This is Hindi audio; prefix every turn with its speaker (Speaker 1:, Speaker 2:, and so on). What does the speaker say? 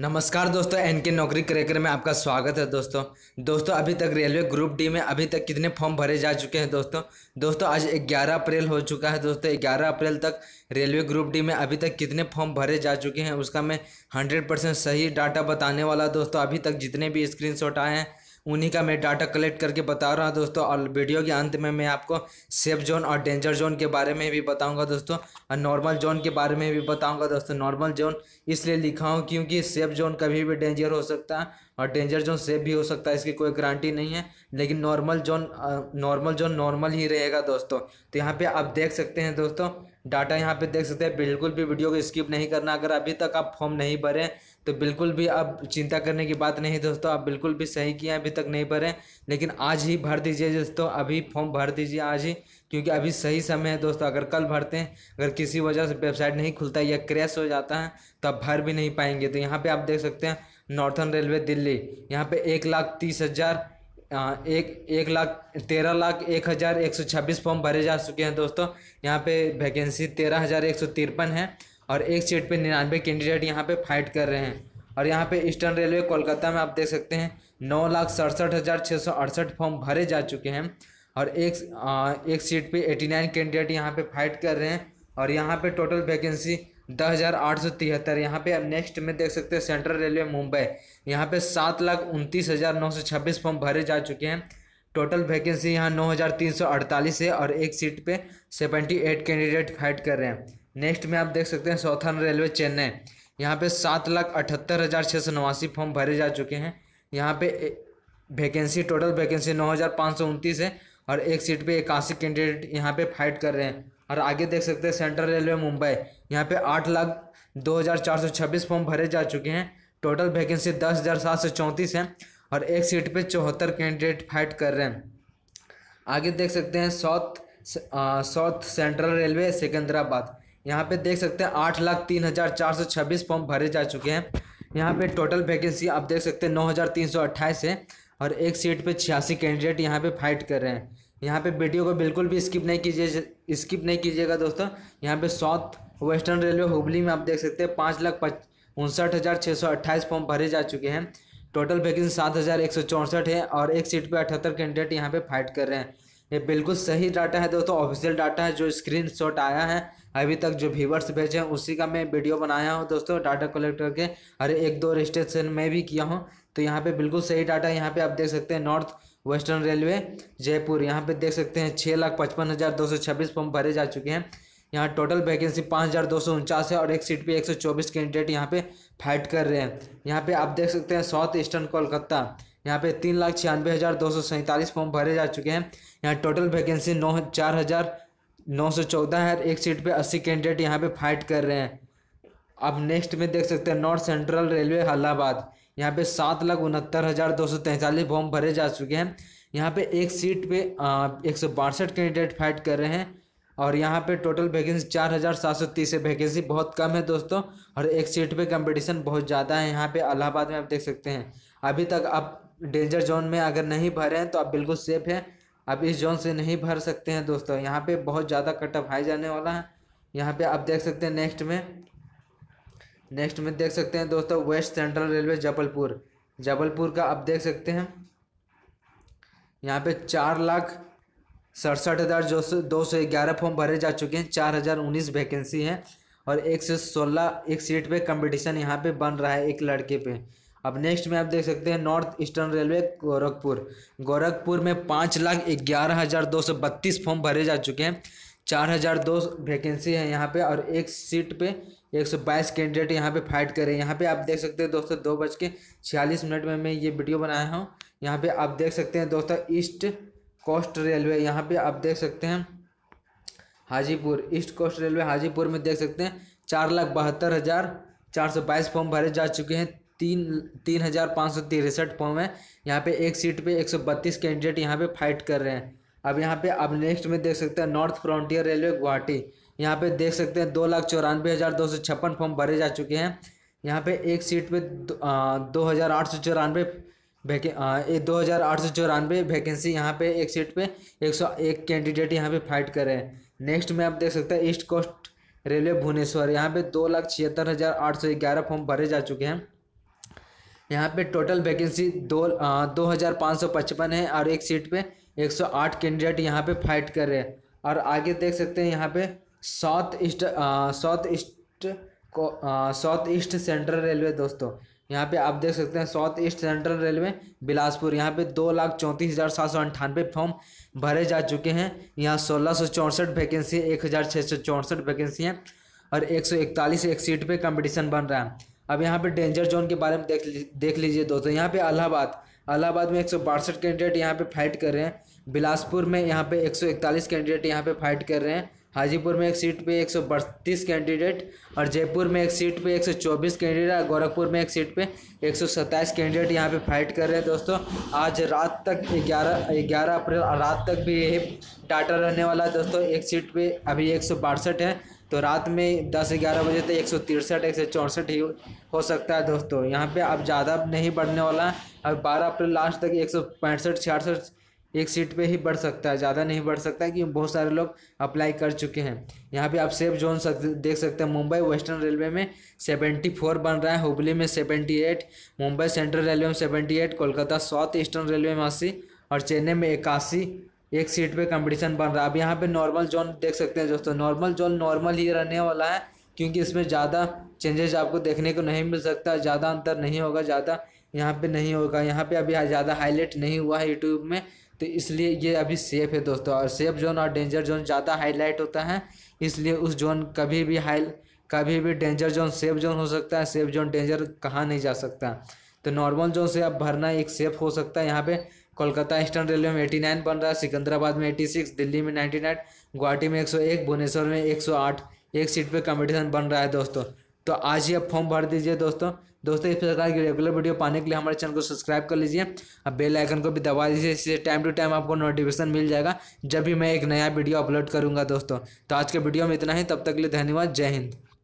Speaker 1: नमस्कार दोस्तों एन के नौकरी क्रैकर में आपका स्वागत है दोस्तों दोस्तों अभी तक रेलवे ग्रुप डी में अभी तक कितने फॉर्म भरे जा चुके हैं दोस्तों दोस्तों आज 11 अप्रैल हो चुका है दोस्तों 11 अप्रैल तक रेलवे ग्रुप डी में अभी तक कितने फॉर्म भरे जा चुके हैं उसका मैं 100 परसेंट सही डाटा बताने वाला दोस्तों अभी तक जितने भी स्क्रीन आए हैं उन्हीं का मैं डाटा कलेक्ट करके बता रहा हूँ दोस्तों और वीडियो के अंत में मैं आपको सेफ जोन और डेंजर जोन के बारे में भी बताऊँगा दोस्तों और नॉर्मल जोन के बारे में भी बताऊँगा दोस्तों नॉर्मल जोन इसलिए लिखा हूँ क्योंकि सेफ जोन कभी भी डेंजर हो सकता है और डेंजर जोन सेफ भी हो सकता है इसकी कोई गारंटी नहीं है लेकिन normal zone normal zone normal ही रहेगा दोस्तों तो यहाँ पर आप देख सकते हैं दोस्तों डाटा यहाँ पे देख सकते हैं बिल्कुल भी वीडियो को स्किप नहीं करना अगर अभी तक आप फॉर्म नहीं भरें तो बिल्कुल भी अब चिंता करने की बात नहीं दोस्तों आप बिल्कुल भी सही किए अभी तक नहीं भरें लेकिन आज ही भर दीजिए दोस्तों अभी फॉर्म भर दीजिए आज ही क्योंकि अभी सही समय है दोस्तों अगर कल भरते हैं अगर किसी वजह से वेबसाइट नहीं खुलता या क्रैश हो जाता है तो आप भर भी नहीं पाएंगे तो यहाँ पर आप देख सकते हैं नॉर्थन रेलवे दिल्ली यहाँ पर एक लाख तीस हज़ार एक एक लाख तेरह लाख एक हज़ार एक सौ छब्बीस फॉर्म भरे जा चुके हैं दोस्तों यहाँ पे वैकेंसी तेरह हज़ार एक सौ तिरपन है और एक सीट पे निन्यानवे कैंडिडेट यहाँ पे फाइट कर रहे हैं और यहाँ पे ईस्टर्न रेलवे कोलकाता में आप देख सकते हैं नौ लाख सड़सठ हज़ार छः सौ अड़सठ फॉर्म भरे जा चुके हैं और एक आ, एक सीट पर एटी नाइन कैंडिडेट यहाँ पर फाइट कर रहे हैं और यहाँ पर टोटल वैकेंसी दस हज़ार आठ सौ तिहत्तर यहाँ पे नेक्स्ट में देख सकते हैं सेंट्रल रेलवे मुंबई यहाँ पे सात लाख उनतीस हज़ार नौ सौ छब्बीस फॉर्म भरे जा चुके हैं टोटल वैकेंसी यहाँ नौ हज़ार तीन सौ अड़तालीस है और एक सीट पे सेवेंटी एट कैंडिडेट फाइट कर रहे हैं नेक्स्ट में आप देख सकते हैं सौथर्न रेलवे चेन्नई यहाँ पे सात लाख अठहत्तर हज़ार छः सौ नवासी फॉर्म भरे जा चुके हैं यहाँ पे वैकेंसी टोटल वैकेंसी नौ हज़ार पाँच सौ उनतीस है और एक सीट पे इक्यासी कैंडिडेट यहाँ पे फाइट कर रहे हैं और आगे देख सकते हैं सेंट्रल रेलवे मुंबई यहाँ पे आठ लाख दो हज़ार चार सौ छब्बीस फॉर्म भरे जा चुके हैं टोटल वैकेंसी दस हज़ार सात सौ चौंतीस है और एक सीट पे चौहत्तर कैंडिडेट फाइट कर रहे हैं आगे देख सकते हैं south south central railway Secunderabad यहाँ पे देख सकते हैं आठ लाख तीन हज़ार चार सौ छब्बीस फॉर्म भरे जा चुके हैं यहाँ पे टोटल वैकेंसी आप देख सकते हैं नौ हज़ार तीन सौ अट्ठाईस है और एक सीट पे छियासी कैंडिडेट यहाँ पे फाइट कर रहे हैं यहाँ पे वीडियो को बिल्कुल भी स्किप नहीं कीजिए स्किप नहीं कीजिएगा दोस्तों यहाँ पे साउथ वेस्टर्न रेलवे हुबली में आप देख सकते हैं पाँच लाख पच उनसठ हज़ार छः सौ अट्ठाईस फॉर्म भरे जा चुके हैं टोटल वैकेंसी सात हज़ार एक सौ चौंसठ है और एक सीट पे अठहत्तर कैंडिडेट यहाँ पे फाइट कर रहे हैं ये बिल्कुल सही डाटा है दोस्तों ऑफिशियल डाटा है जो स्क्रीन शॉट आया है अभी तक जो व्यूवर्स भेजे हैं उसी का मैं वीडियो बनाया हूँ दोस्तों डाटा कलेक्ट करके अरे एक दो रजिस्ट्रेशन में भी किया हूँ तो यहाँ पे बिल्कुल सही डाटा है यहाँ पे आप देख सकते हैं नॉर्थ वेस्टर्न रेलवे जयपुर यहाँ पे देख सकते हैं छः लाख पचपन हज़ार दो सौ छब्बीस फॉर्म भरे जा चुके हैं यहाँ टोटल वैकेंसी पाँच हज़ार दो सौ उनचास है और एक सीट पे एक सौ चौबीस कैंडिडेट यहाँ पे फाइट कर रहे हैं यहाँ पे आप देख सकते हैं साउथ ईस्टर्न कोलकाता यहाँ पे तीन लाख छियानवे हज़ार दो सौ सैंतालीस फॉर्म भरे जा चुके हैं यहाँ टोटल वैकेंसी नौ चार हज़ार नौ सौ चौदह है एक सीट पर अस्सी कैंडिडेट यहाँ पर फाइट कर रहे हैं आप नेक्स्ट में देख सकते हैं नॉर्थ सेंट्रल रेलवे अलाहाबाद यहाँ पे सात लाख उनहत्तर हज़ार दो सौ तैंतालीस फॉर्म भरे जा चुके हैं यहाँ पे एक सीट पे एक सौ बासठ कैंडिडेट फाइट कर रहे हैं और यहाँ पे टोटल वैकेंसी चार हज़ार सात सौ तीस है वैकेंसी बहुत कम है दोस्तों और एक सीट पे कंपटीशन बहुत ज़्यादा है यहाँ पे अलाहाबाद में आप देख सकते हैं अभी तक आप डेंजर जोन में अगर नहीं भरे हैं तो आप बिल्कुल सेफ़ हैं आप इस जोन से नहीं भर सकते हैं दोस्तों यहाँ पर बहुत ज़्यादा कटअप आए हाई जाने वाला है यहाँ पे आप देख सकते हैं नेक्स्ट में नेक्स्ट में देख सकते हैं दोस्तों west central railway Jabalpur Jabalpur का आप देख सकते हैं यहाँ पे चार लाख सड़सठ हज़ार दो सौ दो सौ ग्यारह फॉर्म भरे जा चुके हैं चार हज़ार उन्नीस वैकेंसी हैं और एक से सोलह एक सीट पे कंपटीशन यहाँ पे बन रहा है एक लड़के पे अब नेक्स्ट में आप देख सकते हैं north eastern railway Gorakhpur Gorakhpur में पाँच लाख ग्यारह हज़ार दो सौ बत्तीस फॉर्म भरे जा चुके हैं चार हज़ार दो वैकेंसी है यहाँ पे और एक सीट पे एक सौ बाईस कैंडिडेट यहाँ पे फाइट करें यहाँ पे आप देख सकते हैं दोस्तों दो बज के छियालीस मिनट में मैं ये वीडियो बनाया हूँ यहाँ पे आप देख सकते हैं दोस्तों ईस्ट कोस्ट रेलवे यहाँ पे आप देख सकते हैं Hajipur east coast railway Hajipur में देख सकते हैं चार लाख बहत्तर हज़ार चार सौ बाईस फॉर्म भरे जा चुके हैं तीन तीन हज़ार पाँच सौ तिरसठ फॉर्म है यहाँ पे एक सीट पे एक सौ बत्तीस कैंडिडेट यहाँ पे फाइट कर रहे हैं अब यहाँ पे आप नेक्स्ट में देख सकते हैं नॉर्थ फ्रंटियर रेलवे गुवाहाटी यहाँ पे देख सकते हैं दो लाख चौरानवे हज़ार दो सौ छप्पन फॉर्म भरे जा चुके हैं यहाँ पे एक सीट पे दो हज़ार आठ सौ चौरानवे वैके दो हज़ार आठ सौ चौरानवे वैकेंसी यहाँ पे एक सीट पे एक सौ एक कैंडिडेट यहाँ पे फाइट कर रहे हैं नेक्स्ट में आप देख सकते हैं ईस्ट कोस्ट रेलवे भुवनेश्वर यहाँ पे दो लाख छिहत्तर हज़ार आठ सौ ग्यारह फॉर्म भरे जा चुके हैं यहाँ पे टोटल वैकेंसी दो दो हज़ार पाँच सौ पचपन है और एक सीट पे एक सौ आठ कैंडिडेट यहाँ पे फाइट कर रहे हैं और आगे देख सकते हैं यहाँ पर साउथ ईस्ट साउथ ईस्ट को साउथ ईस्ट सेंट्रल रेलवे दोस्तों यहाँ पे आप देख सकते हैं south east central railway Bilaspur यहाँ पे दो लाख चौंतीस हज़ार सात सौ अंठानवे फॉर्म भरे जा चुके हैं यहाँ सोलह सौ चौंसठ वैकेंसी एक हज़ार छः सौ चौंसठ वैकेंसी हैं और एक सौ इकतालीस एक सीट पे कंपटीशन बन रहा है अब यहाँ पे डेंजर जोन के बारे में देख देख लीजिए दोस्तों यहाँ पे अलाहाबाद अलाहाबाद में एक सौ बासठ कैंडिडेट यहाँ पर फाइट कर रहे हैं बिलासपुर में यहाँ पर एक सौ इकतालीस कैंडिडेट यहाँ पर फाइट कर रहे हैं हाजीपुर में एक सीट पे एक कैंडिडेट और जयपुर में एक सीट पे 124 कैंडिडेट और गोरखपुर में एक सीट पे 127 कैंडिडेट यहाँ पे फाइट कर रहे हैं दोस्तों आज रात तक 11 11 अप्रैल रात तक भी यही डाटा रहने वाला है दोस्तों एक सीट पे अभी एक है तो रात में दस ग्यारह बजे तक एक सौ तिरसठ एक सौ ही हो सकता है दोस्तों यहाँ पर अब ज़्यादा नहीं बढ़ने वाला है अब बारह अप्रैल लास्ट तक एक सौ पैंसठ छियासठ एक सीट पे ही बढ़ सकता है ज़्यादा नहीं बढ़ सकता है क्योंकि बहुत सारे लोग अप्लाई कर चुके हैं यहाँ पे आप सेफ जोन सक, देख सकते हैं मुंबई वेस्टर्न रेलवे में सेवेंटी फोर बन रहा है हुबली में seventy eight Mumbai central railway में seventy eight Kolkata south eastern railway में अस्सी और चेन्नई में इक्यासी एक सीट पर कंपटीशन बन रहा है अब यहाँ पर नॉर्मल जोन देख सकते हैं दोस्तों नॉर्मल जोन नॉर्मल ही रहने वाला है क्योंकि इसमें ज़्यादा चेंजेस आपको देखने को नहीं मिल सकता ज़्यादा अंतर नहीं होगा ज़्यादा यहाँ पे नहीं होगा यहाँ पे अभी ज़्यादा हाईलाइट नहीं हुआ है यूट्यूब में तो इसलिए ये अभी सेफ़ है दोस्तों और सेफ़ जोन और डेंजर जोन ज़्यादा हाईलाइट होता है इसलिए उस जोन कभी भी हाई कभी भी डेंजर जोन सेफ़ जोन हो सकता है सेफ़ जोन डेंजर कहाँ नहीं जा सकता तो नॉर्मल जोन से अब भरना एक सेफ़ हो सकता है यहाँ पे कोलकाता ईस्टर्न रेलवे में एटी नाइन बन रहा है सिकंदराबाद में एटी सिक्स दिल्ली में नाइन्टी नाइन गुवाहाटी में एक सौ एक भुवनेश्वर में एक सौ आठ एक सीट पे कंपटीशन बन रहा है दोस्तों तो आज ही आप फॉर्म भर दीजिए दोस्तों दोस्तों इस प्रकार की रेगुलर वीडियो पाने के लिए हमारे चैनल को सब्सक्राइब कर लीजिए और बेल आइकन को भी दबा दीजिए इससे टाइम टू टाइम आपको नोटिफिकेशन मिल जाएगा जब भी मैं एक नया वीडियो अपलोड करूँगा दोस्तों तो आज के वीडियो में इतना ही तब तक के लिए धन्यवाद जय हिंद